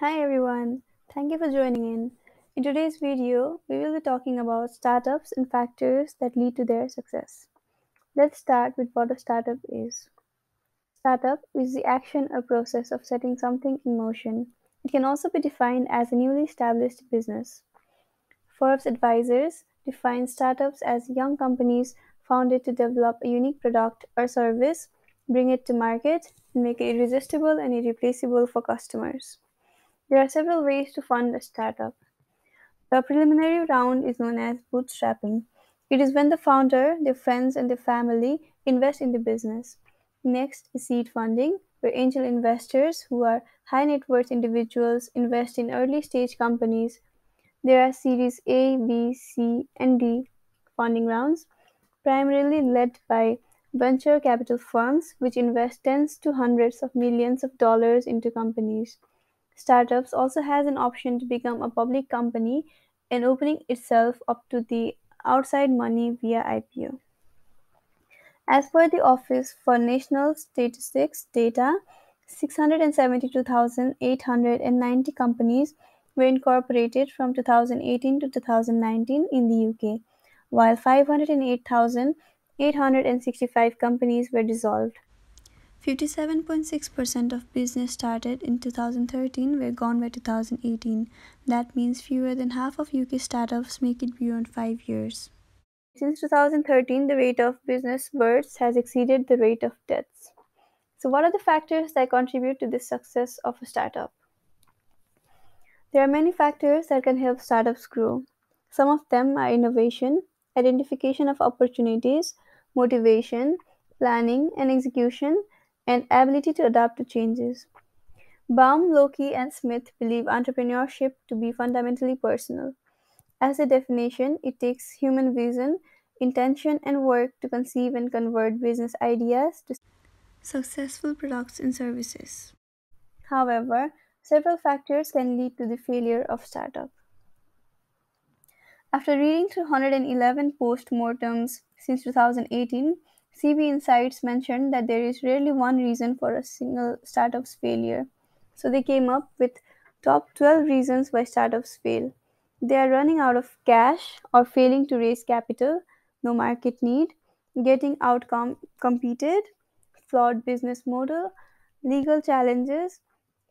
Hi everyone, thank you for joining in. In today's video, we will be talking about startups and factors that lead to their success. Let's start with what a startup is. Startup is the action or process of setting something in motion. It can also be defined as a newly established business. Forbes Advisors defines startups as young companies founded to develop a unique product or service, bring it to market, and make it irresistible and irreplaceable for customers. There are several ways to fund a startup. The preliminary round is known as bootstrapping. It is when the founder, their friends, and their family invest in the business. Next is seed funding, where angel investors, who are high net worth individuals, invest in early stage companies. There are Series A, B, C, and D funding rounds, primarily led by venture capital firms, which invest tens to hundreds of millions of dollars into companies startups also has an option to become a public company and opening itself up to the outside money via IPO. As per the Office for National Statistics data, 672,890 companies were incorporated from 2018 to 2019 in the UK, while 508,865 companies were dissolved. 57.6% of business started in 2013 were gone by 2018. That means fewer than half of UK startups make it beyond 5 years. Since 2013, the rate of business births has exceeded the rate of deaths. So, what are the factors that contribute to the success of a startup? There are many factors that can help startups grow. Some of them are innovation, identification of opportunities, motivation, planning and execution, and ability to adapt to changes. Baum, Loki, and Smith believe entrepreneurship to be fundamentally personal. As a definition, it takes human vision, intention, and work to conceive and convert business ideas to successful products and services. However, several factors can lead to the failure of startup. After reading 211 post-mortems since 2018, CB Insights mentioned that there is rarely one reason for a single startup's failure. So they came up with top 12 reasons why startups fail. They are running out of cash or failing to raise capital, no market need, getting outcome competed, flawed business model, legal challenges,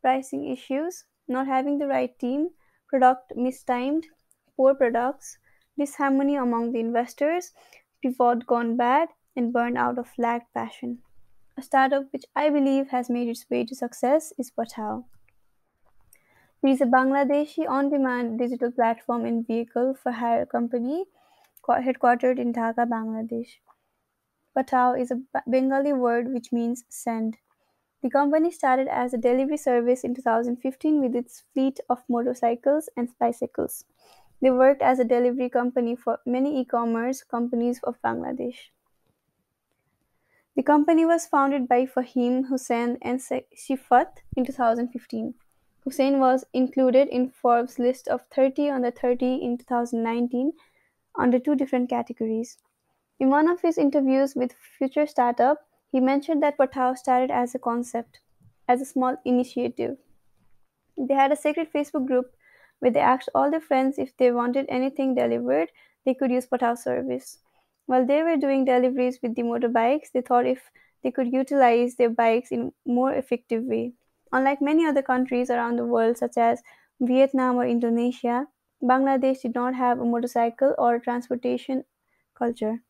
pricing issues, not having the right team, product mistimed, poor products, disharmony among the investors, pivot gone bad, and burned out of lacked passion. A startup which I believe has made its way to success is Patel. It is a Bangladeshi on demand digital platform and vehicle for hire company headquartered in Dhaka, Bangladesh. Patel is a Bengali word which means send. The company started as a delivery service in 2015 with its fleet of motorcycles and bicycles. They worked as a delivery company for many e commerce companies of Bangladesh. The company was founded by Fahim Hussain and Shifat in 2015. Hussain was included in Forbes' list of 30 under 30 in 2019 under two different categories. In one of his interviews with Future Startup, he mentioned that Potao started as a concept, as a small initiative. They had a secret Facebook group where they asked all their friends if they wanted anything delivered, they could use Potao service. While they were doing deliveries with the motorbikes, they thought if they could utilize their bikes in more effective way. Unlike many other countries around the world, such as Vietnam or Indonesia, Bangladesh did not have a motorcycle or transportation culture.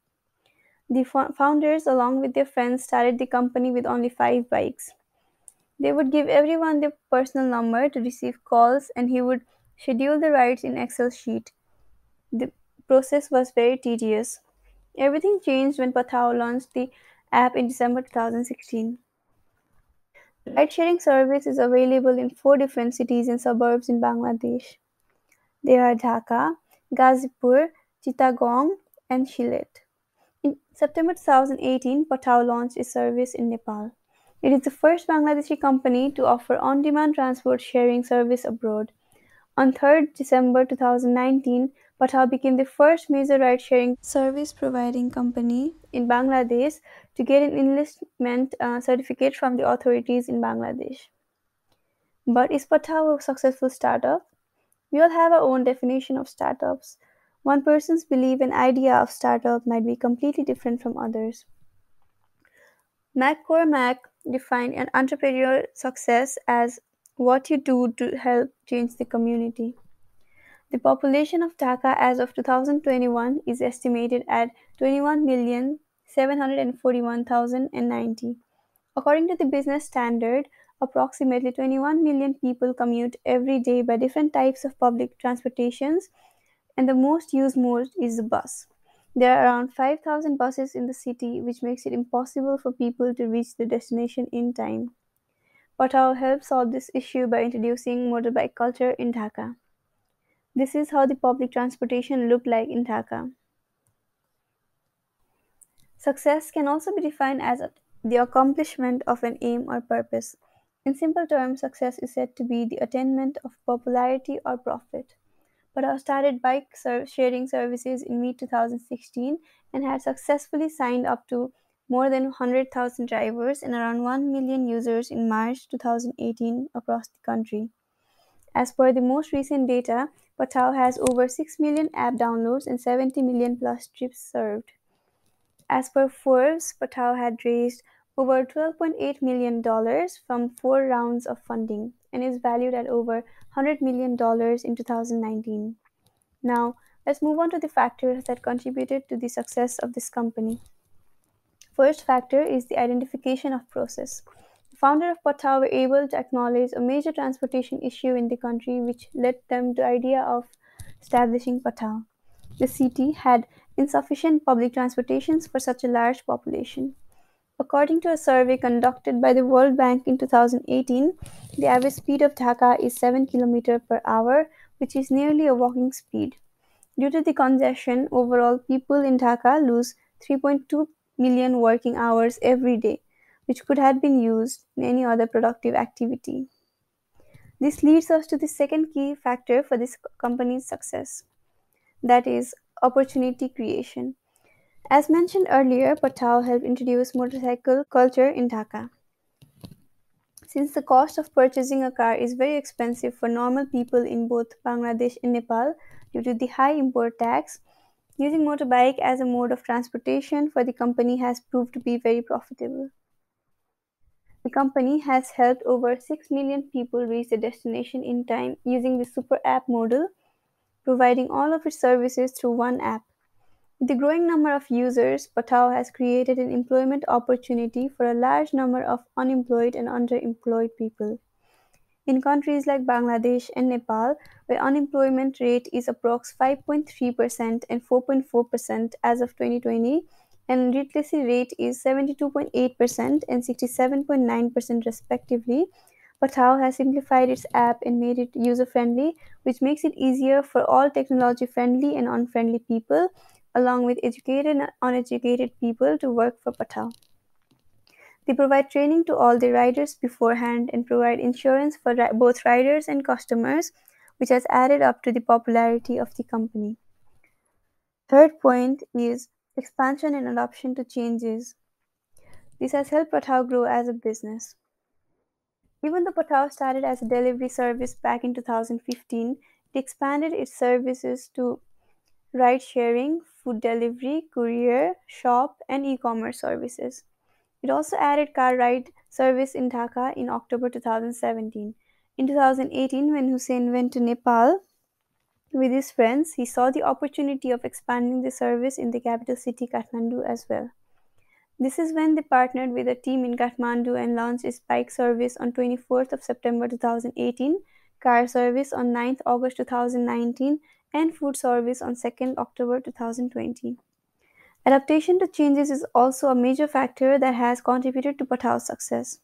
The founders, along with their friends, started the company with only five bikes. They would give everyone their personal number to receive calls, and he would schedule the rides in Excel sheet. The process was very tedious. Everything changed when Pathao launched the app in December 2016. The ride sharing service is available in four different cities and suburbs in Bangladesh. They are Dhaka, Ghazipur, Chittagong, and Shilet. In September 2018, Pathao launched its service in Nepal. It is the first Bangladeshi company to offer on demand transport sharing service abroad. On 3rd December 2019, Patha became the first major ride sharing service providing company in Bangladesh to get an enlistment uh, certificate from the authorities in Bangladesh. But is Patha a successful startup? We all have our own definition of startups. One person's belief and idea of startup might be completely different from others. McCormack defined an entrepreneurial success as what you do to help change the community. The population of Dhaka as of 2021 is estimated at 21,741,090. According to the business standard, approximately 21 million people commute every day by different types of public transportations, and the most used mode is the bus. There are around 5,000 buses in the city, which makes it impossible for people to reach the destination in time. our helped solve this issue by introducing motorbike culture in Dhaka. This is how the public transportation looked like in Dhaka. Success can also be defined as the accomplishment of an aim or purpose. In simple terms, success is said to be the attainment of popularity or profit. But I started bike sharing services in mid 2016 and had successfully signed up to more than 100,000 drivers and around 1 million users in March 2018 across the country. As per the most recent data, Patao has over 6 million app downloads and 70 million plus trips served. As per Forbes, Patao had raised over $12.8 million from four rounds of funding and is valued at over $100 million in 2019. Now, let's move on to the factors that contributed to the success of this company. First factor is the identification of process founder of Pata were able to acknowledge a major transportation issue in the country, which led them to the idea of establishing Pata. The city had insufficient public transportations for such a large population. According to a survey conducted by the World Bank in 2018, the average speed of Dhaka is 7 km per hour, which is nearly a walking speed. Due to the congestion, overall people in Dhaka lose 3.2 million working hours every day, which could have been used in any other productive activity. This leads us to the second key factor for this company's success that is, opportunity creation. As mentioned earlier, Patao helped introduce motorcycle culture in Dhaka. Since the cost of purchasing a car is very expensive for normal people in both Bangladesh and Nepal due to the high import tax, using motorbike as a mode of transportation for the company has proved to be very profitable. The company has helped over 6 million people reach their destination in time using the super app model, providing all of its services through one app. With the growing number of users, Patao has created an employment opportunity for a large number of unemployed and underemployed people. In countries like Bangladesh and Nepal, where unemployment rate is approx 5.3% and 4.4% as of 2020, and literacy rate is 72.8% and 67.9% respectively. Patel has simplified its app and made it user-friendly, which makes it easier for all technology-friendly and unfriendly people, along with educated and uneducated people to work for Patel. They provide training to all the riders beforehand and provide insurance for ri both riders and customers, which has added up to the popularity of the company. Third point is expansion and adoption to changes. This has helped Patao grow as a business. Even though Patao started as a delivery service back in 2015, it expanded its services to ride sharing, food delivery, courier, shop, and e commerce services. It also added car ride service in Dhaka in October 2017. In 2018, when Hussein went to Nepal, with his friends, he saw the opportunity of expanding the service in the capital city Kathmandu as well. This is when they partnered with a team in Kathmandu and launched its bike service on 24th of September 2018, car service on 9th August 2019, and food service on 2nd October 2020. Adaptation to changes is also a major factor that has contributed to Pathao's success.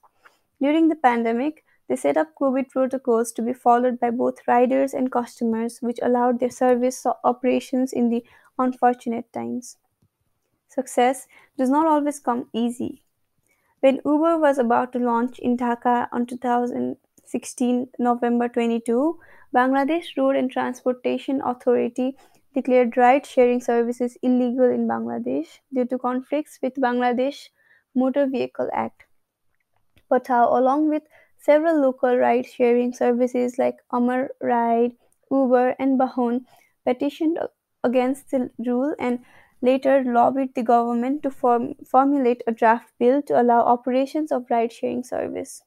During the pandemic, they set up COVID protocols to be followed by both riders and customers, which allowed their service operations in the unfortunate times. Success does not always come easy. When Uber was about to launch in Dhaka on 2016 November 22, Bangladesh Road and Transportation Authority declared ride sharing services illegal in Bangladesh due to conflicts with Bangladesh Motor Vehicle Act. Patao, along with Several local ride sharing services like Amar Ride, Uber, and Bahon petitioned against the rule and later lobbied the government to form, formulate a draft bill to allow operations of ride sharing service.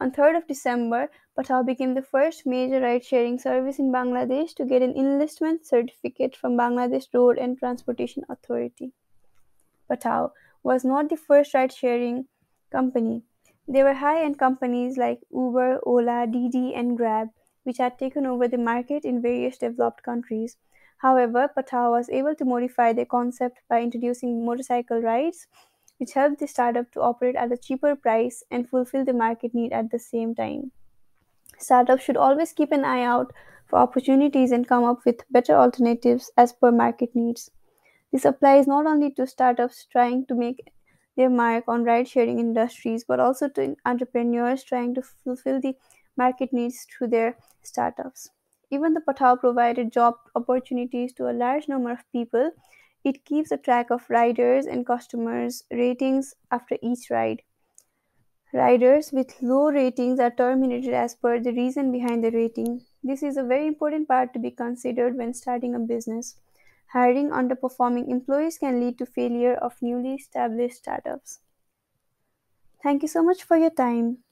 On 3rd of December, Patau became the first major ride sharing service in Bangladesh to get an enlistment certificate from Bangladesh Road and Transportation Authority. Patau was not the first ride sharing company. There were high end companies like Uber, Ola, Didi, and Grab, which had taken over the market in various developed countries. However, Patao was able to modify their concept by introducing motorcycle rides, which helped the startup to operate at a cheaper price and fulfill the market need at the same time. Startups should always keep an eye out for opportunities and come up with better alternatives as per market needs. This applies not only to startups trying to make their mark on ride sharing industries, but also to entrepreneurs trying to fulfill the market needs through their startups. Even the Patao provided job opportunities to a large number of people. It keeps a track of riders and customers' ratings after each ride. Riders with low ratings are terminated as per the reason behind the rating. This is a very important part to be considered when starting a business. Hiring underperforming employees can lead to failure of newly established startups. Thank you so much for your time.